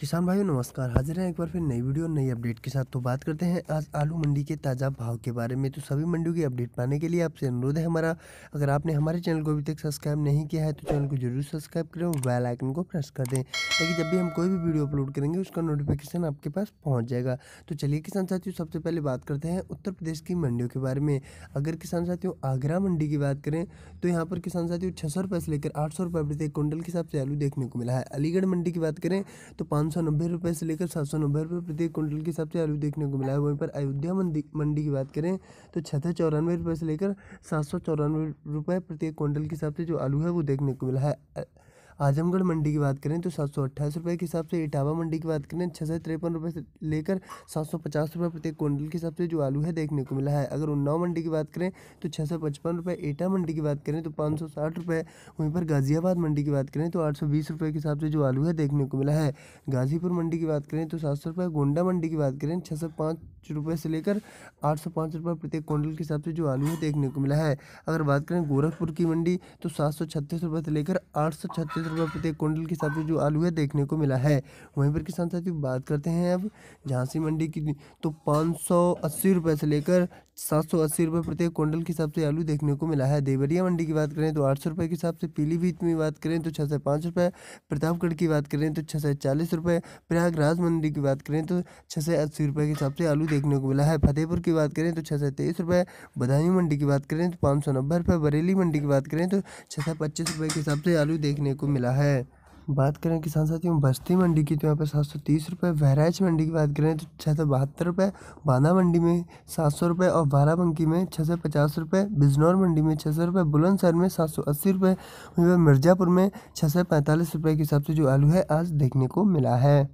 किसान भाइयों नमस्कार हाजिर हैं एक बार फिर नई वीडियो नई अपडेट के साथ तो बात करते हैं आज आलू मंडी के ताज़ा भाव के बारे में तो सभी मंडियों की अपडेट पाने के लिए आपसे अनुरोध है हमारा अगर आपने हमारे चैनल को अभी तक सब्सक्राइब नहीं किया है तो चैनल को जरूर सब्सक्राइब करें और बेल आइकन को प्रेस कर दें ताकि जब भी हम कोई भी वीडियो अपलोड करेंगे उसका नोटिफिकेशन आपके पास पहुँच जाएगा तो चलिए किसान साथियों सबसे पहले बात करते हैं उत्तर प्रदेश की मंडियों के बारे में अगर किसान साथियों आगरा मंडी की बात करें तो यहाँ पर किसान साथियों छः सौ से लेकर आठ सौ प्रति क्विंटल के हिसाब से आलू देखने को मिला है अलीगढ़ मंडी की बात करें तो पाँच पाँच सौ नब्बे रुपये से लेकर सात सौ नब्बे रुपये प्रति कुंटल के हिसाब से आलू देखने को मिला है वहीं पर अयोध्या मंडी मंडी की बात करें तो छः चौरानवे रुपये से लेकर सात सौ चौरानवे रुपये प्रति क्विंटल के हिसाब से जो आलू है वो देखने को मिला है आजमगढ़ मंडी की बात करें तो सात सौ अट्ठाईस रुपये के हिसाब से इटावा मंडी की बात करें छः सौ तिरपन रुपये से लेकर सात सौ पचास रुपये प्रत्येक क्विंटल के हिसाब से जो आलू है देखने को मिला है अगर उन्नाव मंडी की बात करें तो छः सौ पचपन रुपये एटा मंडी की बात करें तो पाँच सौ साठ रुपये वहीं पर गाजियाबाद मंडी की बात करें तो आठ सौ बीस रुपये के हिसाब से जो आलू है देखने को मिला है गाजीपुर मंडी की बात करें तो सात सौ रुपये गोंडा मंडी की बात करें छः सौ पाँच रुपये से लेकर आठ सौ पाँच रुपये प्रत्येक क्विंटल के हिसाब से जो आलू है देखने को मिला है अगर बात करें गोरखपुर की मंडी तो सात सौ छत्तीस रुपये से लेकर आठ सौ छत्तीस रुपये प्रत्येक क्विंटल के हिसाब से जो आलू है देखने को मिला है वहीं पर किसान साथियों बात करते हैं अब झांसी मंडी की तो पाँच सौ अस्सी रुपये से लेकर सात सौ अस्सी रुपये प्रत्येक क्विंटल के हिसाब से आलू देखने को मिला है देवरिया मंडी की बात करें तो आठ सौ रुपये के हिसाब से पीलीभीत में बात करें तो छः सौ पाँच रुपये प्रतापगढ़ की बात करें तो छः सौ चालीस रुपये प्रयागराज मंडी की बात करें तो छः सौ अस्सी रुपये के हिसाब से आलू देखने को मिला है फतेहपुर की बात करें तो छः सौ तेईस रुपये बदायूं मंडी की बात करें तो पाँच सौ नब्बे रुपये बरेली मंडी की बात करें तो छः सौ पच्चीस रुपये के हिसाब से आलू देखने को मिला है बात करें किसान साथियों बस्ती मंडी की तो यहाँ पर सात सौ तीस रुपये बहराइच मंडी की बात करें तो छः सौ बहत्तर रुपये बांदा मंडी में सात सौ रुपये और बाराबंकी में छः सौ पचास रुपये बिजनौर मंडी में छः सौ रुपये बुलंदशहर में सात सौ अस्सी रुपये वहीं मिर्ज़ापुर में छः सौ पैंतालीस रुपये के हिसाब से जो आलू है आज देखने को मिला है